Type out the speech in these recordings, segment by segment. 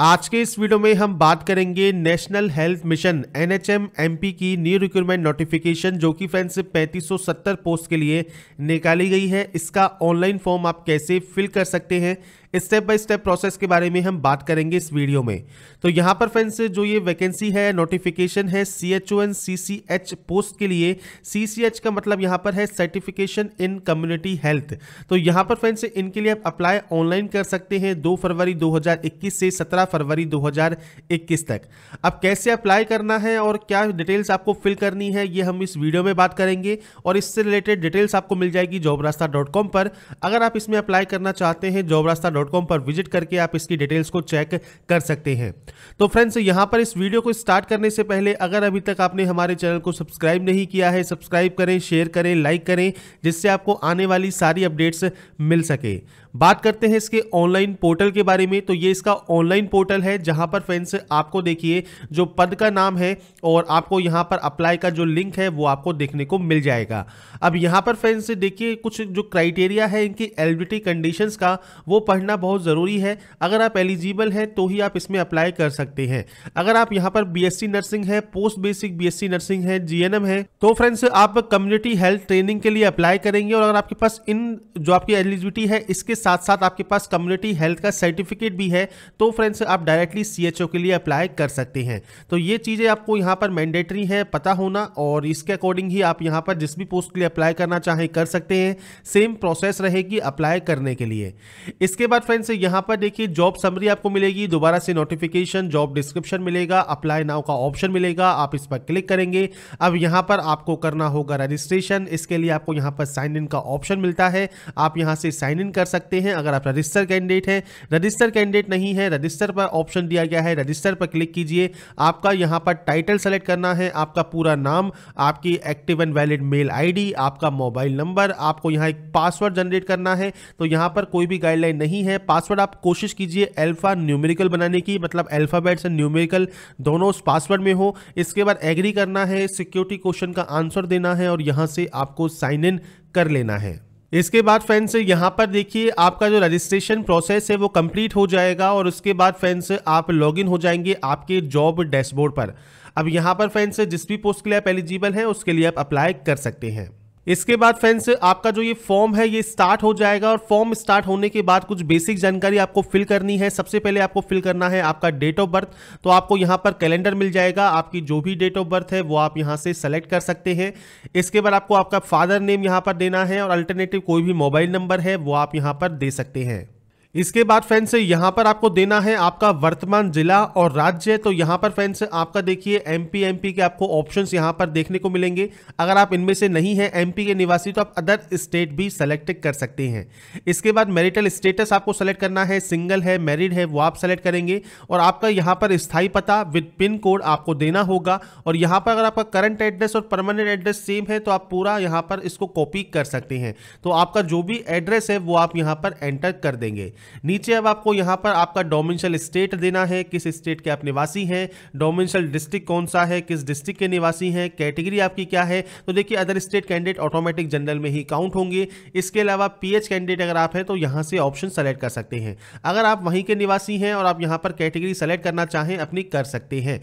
आज के इस वीडियो में हम बात करेंगे national health mission NHM MP की न्यू रिक्रूटमेंट नोटिफिकेशन जो कि फैन से 3570 पोस्ट के लिए निकाली गई है इसका ऑनलाइन फॉर्म आप कैसे फिल कर सकते हैं स्टेप बाय स्टेप प्रोसेस के बारे में हम बात करेंगे इस वीडियो में तो यहां पर फ्रेंड्स जो ये वैकेंसी है नोटिफिकेशन है C H O N C C H post के लिए सी सी एच का मतलब यहाँ पर है सर्टिफिकेशन इन कम्युनिटी हेल्थ तो यहाँ पर फ्रेंड्स इनके लिए आप अप्लाई ऑनलाइन कर सकते हैं दो फरवरी 2021 से 17 15 फरवरी 2021 तक अब कैसे अप्लाई करना है और क्या डिटेल्स आपको फिल करनी है ये हम इस वीडियो में बात करेंगे और इससे रिलेटेड डिटेल्स आपको मिल जाएगी जॉब पर अगर आप इसमें अप्लाई करना चाहते हैं जॉब पर विजिट करके आप इसकी डिटेल्स को चेक कर सकते हैं तो फ्रेंड्स यहाँ पर इस वीडियो को स्टार्ट करने से पहले अगर अभी तक आपने हमारे चैनल को सब्सक्राइब नहीं किया है सब्सक्राइब करें शेयर करें लाइक करें जिससे आपको आने वाली सारी अपडेट्स मिल सके बात करते हैं इसके ऑनलाइन पोर्टल के बारे में तो ये इसका ऑनलाइन पोर्टल है जहां पर फ्रेंड्स आपको देखिए जो पद का नाम है और आपको यहां पर अप्लाई का जो लिंक है वो आपको देखने को मिल जाएगा अब यहां पर फ्रेंड्स देखिए कुछ जो क्राइटेरिया है इनकी एलिजिबिलिटी कंडीशंस का वो पढ़ना बहुत ज़रूरी है अगर आप एलिजिबल हैं तो ही आप इसमें अप्लाई कर सकते हैं अगर आप यहाँ पर बी नर्सिंग है पोस्ट बेसिक बी नर्सिंग है जीएनएम है तो फ्रेंड्स आप कम्युनिटी हेल्थ ट्रेनिंग के लिए अप्लाई करेंगे और अगर आपके पास इन जो आपकी एलिजिबिलिटी है इसके साथ साथ आपके पास कम्युनिटी हेल्थ का सर्टिफिकेट भी है तो फ्रेंड्स आप डायरेक्टली सी के लिए अप्लाई कर सकते हैं तो ये चीज़ें आपको यहाँ पर मैंडेटरी है पता होना और इसके अकॉर्डिंग ही आप यहाँ पर जिस भी पोस्ट के लिए अप्लाई करना चाहें कर सकते हैं सेम प्रोसेस रहेगी अप्लाई करने के लिए इसके बाद फ्रेंड्स यहाँ पर देखिए जॉब समरी आपको मिलेगी दोबारा से नोटिफिकेशन जॉब डिस्क्रिप्शन मिलेगा अप्लाई नाउ का ऑप्शन मिलेगा आप इस पर क्लिक करेंगे अब यहाँ पर आपको करना होगा रजिस्ट्रेशन इसके लिए आपको यहाँ पर साइन इन का ऑप्शन मिलता है आप यहाँ से साइन इन कर सकते सकते हैं अगर आप रजिस्टर कैंडिडेट हैं रजिस्टर कैंडिडेट नहीं है रजिस्टर पर ऑप्शन दिया गया है रजिस्टर पर क्लिक कीजिए आपका यहाँ पर टाइटल सेलेक्ट करना है आपका पूरा नाम आपकी active and valid mail I आपका मोबाइल नंबर आपको यहाँ एक पासवर्ड जनरेट करना है तो यहाँ पर कोई भी गाइडलाइन नहीं है पासवर्ड आप कोशिश कीजिए एल्फा न्यूमेरिकल बनाने की मतलब एल्फाबेट्स एंड न्यूमेरिकल दोनों उस पासवर्ड में हो इसके बाद एग्री करना है सिक्योरिटी क्वेश्चन का आंसर देना है और यहां से आपको साइन इन कर लेना है इसके बाद फ्रेंड्स यहाँ पर देखिए आपका जो रजिस्ट्रेशन प्रोसेस है वो कंप्लीट हो जाएगा और उसके बाद फ्रेंड्स आप लॉगिन हो जाएंगे आपके जॉब डैशबोर्ड पर अब यहाँ पर फ्रेंड्स जिस भी पोस्ट के लिए आप एलिजिबल हैं उसके लिए आप अप्लाई कर सकते हैं इसके बाद फ्रेंड्स आपका जो ये फॉर्म है ये स्टार्ट हो जाएगा और फॉर्म स्टार्ट होने के बाद कुछ बेसिक जानकारी आपको फिल करनी है सबसे पहले आपको फिल करना है आपका डेट ऑफ बर्थ तो आपको यहाँ पर कैलेंडर मिल जाएगा आपकी जो भी डेट ऑफ बर्थ है वो आप यहाँ से सेलेक्ट कर सकते हैं इसके बाद आपको आपका फादर नेम यहाँ पर देना है और अल्टरनेटिव कोई भी मोबाइल नंबर है वो आप यहाँ पर दे सकते हैं इसके बाद फ्रेंड्स यहाँ पर आपको देना है आपका वर्तमान जिला और राज्य तो यहाँ पर फ्रेंड्स आपका देखिए एमपी एमपी के आपको ऑप्शंस यहाँ पर देखने को मिलेंगे अगर आप इनमें से नहीं है एमपी के निवासी तो आप अदर स्टेट भी सेलेक्ट कर सकते हैं इसके बाद मैरिटल स्टेटस आपको सेलेक्ट करना है सिंगल है मैरिड है वो आप सेलेक्ट करेंगे और आपका यहाँ पर स्थायी पता विद पिन कोड आपको देना होगा और यहाँ पर अगर आपका करंट एड्रेस और परमानेंट एड्रेस सेम है तो आप पूरा यहाँ पर इसको कॉपी कर सकते हैं तो आपका जो भी एड्रेस है वो आप यहाँ पर एंटर कर देंगे नीचे अब आपको यहां पर आपका डोमिनशल स्टेट देना है किस स्टेट के आप निवासी हैं डोमिनशल डिस्ट्रिक्ट कौन सा है किस डिस्ट्रिक्ट के निवासी हैं कैटेगरी आपकी क्या है तो देखिए other state candidate automatic general में ही काउंट होंगे इसके अलावा पी कैंडिडेट अगर आप हैं तो यहाँ से ऑप्शन सेलेक्ट कर सकते हैं अगर आप वहीं के निवासी हैं और आप यहाँ पर कैटेगरी सेलेक्ट करना चाहें अपनी कर सकते हैं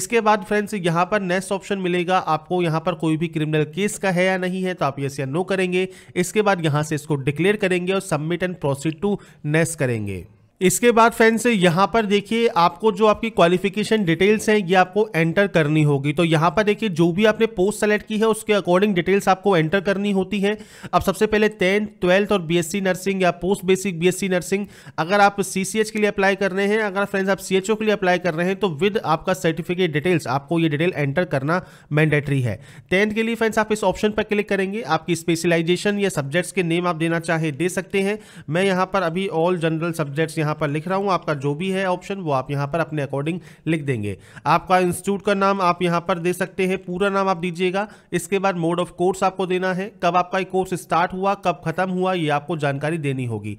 इसके बाद फ्रेंड्स यहाँ पर नेक्स्ट ऑप्शन मिलेगा आपको यहाँ पर कोई भी क्रिमिनल केस का है या नहीं है तो आप ये नो करेंगे इसके बाद यहाँ से इसको डिक्लेयर करेंगे और submit and proceed to fitness करेंगे इसके बाद फ्रेंड्स यहाँ पर देखिए आपको जो आपकी क्वालिफिकेशन डिटेल्स हैं ये आपको एंटर करनी होगी तो यहाँ पर देखिए जो भी आपने पोस्ट सेलेक्ट की है उसके अकॉर्डिंग डिटेल्स आपको एंटर करनी होती है अब सबसे पहले टेंथ ट्वेल्थ और बीएससी नर्सिंग या पोस्ट बेसिक बीएससी नर्सिंग अगर आप सीसीएच के लिए अप्लाई कर रहे हैं अगर फ्रेंड्स आप सी के लिए अप्लाई कर रहे हैं तो विद आपका सर्टिफिकेट डिटेल्स आपको ये डिटेल एंटर करना मैंडेटरी है टेंथ के लिए फ्रेंड्स आप इस ऑप्शन पर क्लिक करेंगे आपकी स्पेशलाइजेशन या सब्जेक्ट्स के नेम आप देना चाहे दे सकते हैं मैं यहाँ पर अभी ऑल जनरल सब्जेक्ट्स यहाँ पर लिख रहा हूँ आपका जो भी है ऑप्शन वो आप यहाँ पर अपने अकॉर्डिंग लिख देंगे आपका इंस्टीट्यूट का नाम आप यहाँ पर दे सकते हैं पूरा नाम आप दीजिएगा इसके बाद मोड ऑफ कोर्स आपको देना है कब आपका कोर्स स्टार्ट हुआ कब खत्म हुआ ये आपको जानकारी देनी होगी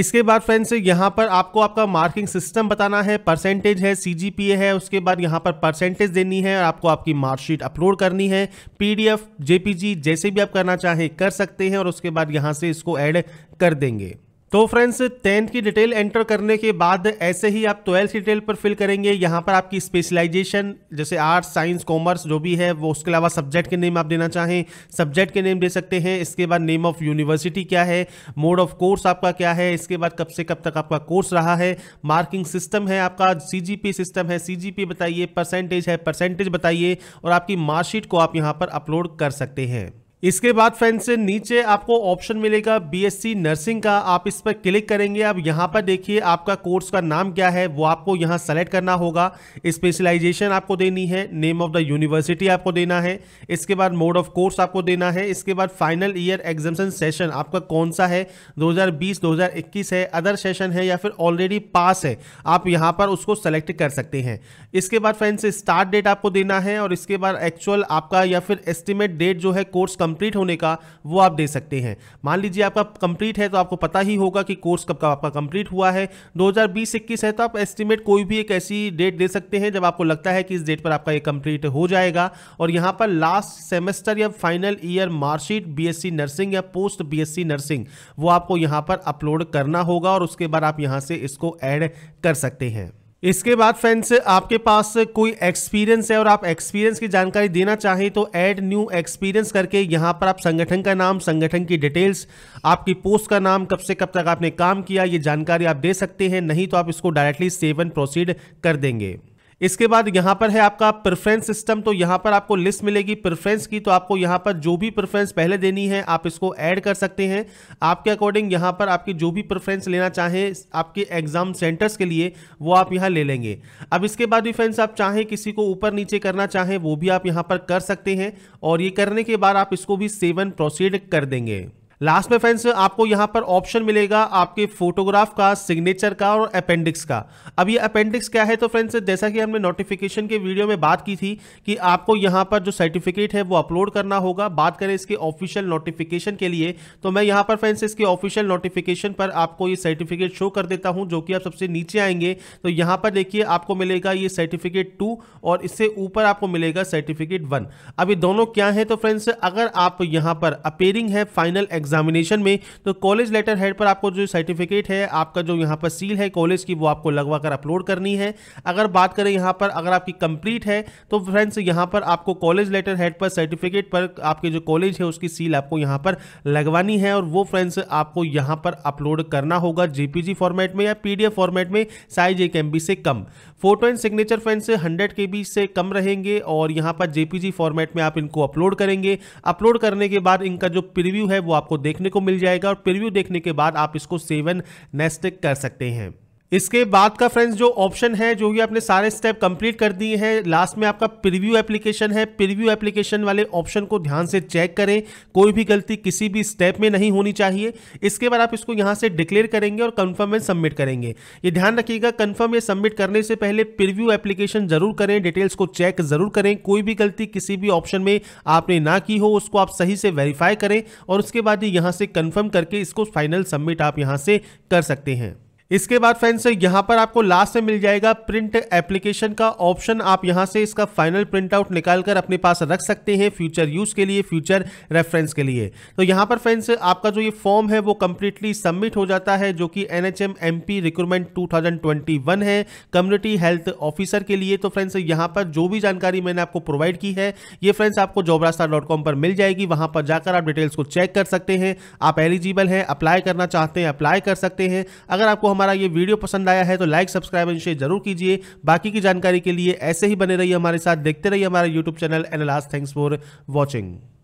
इसके बाद फ्रेंड्स यहाँ पर आपको आपका मार्किंग सिस्टम बताना है परसेंटेज है सीजीपीए है उसके बाद यहाँ पर परसेंटेज देनी है और आपको आपकी मार्कशीट अपलोड करनी है पीडीएफ जेपीजी जैसे भी आप करना चाहें कर सकते हैं और उसके बाद यहाँ से इसको ऐड कर देंगे तो फ्रेंड्स टेंथ की डिटेल एंटर करने के बाद ऐसे ही आप ट्वेल्थ की डिटेल पर फिल करेंगे यहाँ पर आपकी स्पेशलाइजेशन जैसे आर्ट्स साइंस कॉमर्स जो भी है वो उसके अलावा सब्जेक्ट के नेम आप देना चाहें सब्जेक्ट के नेम दे सकते हैं इसके बाद नेम ऑफ यूनिवर्सिटी क्या है मोड ऑफ कोर्स आपका क्या है इसके बाद कब से कब तक आपका कोर्स रहा है मार्किंग सिस्टम है आपका सी सिस्टम है सी बताइए परसेंटेज है परसेंटेज बताइए और आपकी मार्कशीट को आप यहाँ पर अपलोड कर सकते हैं इसके बाद फ्रेंड्स नीचे आपको ऑप्शन मिलेगा बीएससी नर्सिंग का आप इस पर क्लिक करेंगे अब यहाँ पर देखिए आपका कोर्स का नाम क्या है वो आपको यहाँ सेलेक्ट करना होगा स्पेशलाइजेशन आपको देनी है नेम ऑफ द यूनिवर्सिटी आपको देना है इसके बाद मोड ऑफ कोर्स आपको देना है इसके बाद फाइनल ईयर एग्जामेशन सेशन आपका कौन सा है दो हज़ार है अदर सेशन है या फिर ऑलरेडी पास है आप यहाँ पर उसको सेलेक्ट कर सकते हैं इसके बाद फ्रेंड्स स्टार्ट डेट आपको देना है और इसके बाद एक्चुअल आपका या फिर एस्टिमेट डेट जो है कोर्स का कंप्लीट होने का वो आप दे सकते हैं मान लीजिए आपका कंप्लीट है तो आपको पता ही होगा कि कोर्स कब का आपका कंप्लीट हुआ है 2020 हज़ार है तो आप एस्टिमेट कोई भी एक ऐसी डेट दे सकते हैं जब आपको लगता है कि इस डेट पर आपका ये कंप्लीट हो जाएगा और यहाँ पर लास्ट सेमेस्टर या final year marksheet B nursing या पोस्ट बी नर्सिंग वो आपको यहाँ पर अपलोड करना होगा और उसके बाद आप यहाँ से इसको ऐड कर सकते हैं इसके बाद फ्रेंड्स आपके पास कोई एक्सपीरियंस है और आप एक्सपीरियंस की जानकारी देना चाहें तो ऐड न्यू एक्सपीरियंस करके यहाँ पर आप संगठन का नाम संगठन की डिटेल्स आपकी पोस्ट का नाम कब से कब तक आपने काम किया ये जानकारी आप दे सकते हैं नहीं तो आप इसको डायरेक्टली सेवन प्रोसीड कर देंगे इसके बाद यहाँ पर है आपका प्रेफरेंस सिस्टम तो यहाँ पर आपको लिस्ट मिलेगी प्रेफरेंस की तो आपको यहाँ पर जो भी प्रेफरेंस पहले देनी है आप इसको ऐड कर सकते हैं आपके अकॉर्डिंग यहाँ पर आपकी जो भी प्रेफरेंस लेना चाहें आपके एग्जाम सेंटर्स के लिए वो आप यहाँ ले लेंगे अब इसके बाद भी फ्रेंड्स आप चाहें किसी को ऊपर नीचे करना चाहें वो भी आप यहाँ पर कर सकते हैं और ये करने के बाद आप इसको भी सेवन प्रोसीड कर देंगे लास्ट में फ्रेंड्स आपको यहाँ पर ऑप्शन मिलेगा आपके फोटोग्राफ का सिग्नेचर का और अपेंडिक्स का अब ये अपेंडिक्स क्या है तो फ्रेंड्स जैसा कि हमने नोटिफिकेशन के वीडियो में बात की थी कि आपको यहां पर जो सर्टिफिकेट है वो अपलोड करना होगा बात करें इसके ऑफिशियल नोटिफिकेशन के लिए तो मैं यहाँ पर फ्रेंड्स इसके ऑफिशियल नोटिफिकेशन पर आपको ये सर्टिफिकेट शो कर देता हूँ जो कि आप सबसे नीचे आएंगे तो यहाँ पर देखिए आपको मिलेगा ये सर्टिफिकेट टू और इससे ऊपर आपको मिलेगा सर्टिफिकेट वन अब ये दोनों क्या है तो फ्रेंड्स अगर आप यहाँ पर अपेयरिंग है फाइनल एग्जाम एग्जामिनेशन में तो कॉलेज लेटर हेड पर आपको जो सर्टिफिकेट है आपका जो यहाँ पर सील है कॉलेज की वो आपको लगवा कर अपलोड करनी है अगर बात करें यहाँ पर अगर आपकी कंप्लीट है तो फ्रेंड्स यहाँ पर आपको कॉलेज लेटर हेड पर सर्टिफिकेट पर आपके जो कॉलेज है उसकी सील आपको यहाँ पर लगवानी है और वो फ्रेंड्स आपको यहाँ पर अपलोड करना होगा जेपीजी फॉर्मेट में या पी फॉर्मेट में साइज एक से कम photo and signature friends hundred के से कम रहेंगे और यहाँ पर जेपीजी फॉर्मेट में आप इनको अपलोड करेंगे अपलोड करने के बाद इनका जो प्रिव्यू है वो आपको देखने को मिल जाएगा और प्रिव्यू देखने के बाद आप इसको सेवन नेस्टिक कर सकते हैं इसके बाद का फ्रेंड्स जो ऑप्शन है जो कि आपने सारे स्टेप कंप्लीट कर दिए हैं लास्ट में आपका प्रीव्यू एप्लीकेशन है प्रीव्यू एप्लीकेशन वाले ऑप्शन को ध्यान से चेक करें कोई भी गलती किसी भी स्टेप में नहीं होनी चाहिए इसके बाद आप इसको यहाँ से डिक्लेयर करेंगे और कन्फर्म में सबमिट करेंगे ये ध्यान रखिएगा कन्फर्म ये सबमिट करने से पहले प्रिव्यू एप्लीकेशन जरूर करें डिटेल्स को चेक जरूर करें कोई भी गलती किसी भी ऑप्शन में आपने ना की हो उसको आप सही से वेरीफाई करें और उसके बाद यहाँ से कन्फर्म करके इसको फाइनल सबमिट आप यहाँ से कर सकते हैं इसके बाद फ्रेंड्स यहां पर आपको लास्ट में मिल जाएगा प्रिंट एप्लीकेशन का ऑप्शन आप यहां से इसका फाइनल प्रिंट आउट निकाल कर अपने पास रख सकते हैं फ्यूचर यूज के लिए फ्यूचर रेफरेंस के लिए तो यहां पर फ्रेंड्स आपका जो ये फॉर्म है वो कंप्लीटली सबमिट हो जाता है जो कि N H M P recruitment two thousand twenty one है कम्युनिटी हेल्थ ऑफिसर के लिए तो फ्रेंड्स यहां पर जो भी जानकारी मैंने आपको प्रोवाइड की है ये फ्रेंड्स आपको जॉबरास्ता डॉट कॉम पर मिल जाएगी वहां पर जाकर आप डिटेल्स को चेक कर सकते हैं आप एलिजिबल हैं अप्लाई करना चाहते हैं अप्लाई कर सकते हैं अगर आपको हमारा ये वीडियो पसंद आया है तो लाइक सब्सक्राइब एंड शेयर जरूर कीजिए बाकी की जानकारी के लिए ऐसे ही बने रहिए हमारे साथ देखते रहिए हमारा YouTube channel and last thanks for watching